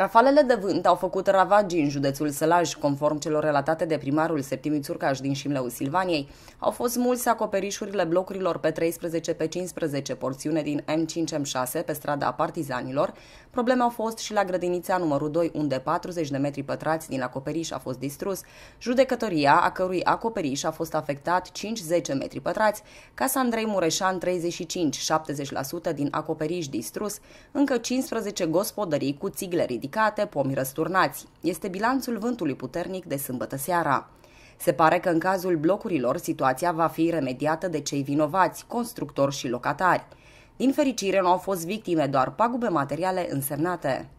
Rafalele de vânt au făcut ravagii în județul Sălaj, conform celor relatate de primarul Septimii Țurcaș din Șimleu, Silvaniei. Au fost mulți acoperișurile blocurilor pe 13 pe 15 porțiune din M5-M6 pe strada Partizanilor. Probleme au fost și la grădinița numărul 2, unde 40 de metri pătrați din acoperiș a fost distrus. Judecătoria, a cărui acoperiș a fost afectat 5-10 metri pătrați, Casa Andrei Mureșan 35, 70% din acoperiș distrus, încă 15 gospodării cu țigle ridicate ridicate, pomi răsturnați. Este bilanțul vântului puternic de sâmbătă seara. Se pare că în cazul blocurilor situația va fi remediată de cei vinovați, constructori și locatari. Din fericire nu au fost victime, doar pagube materiale însemnate.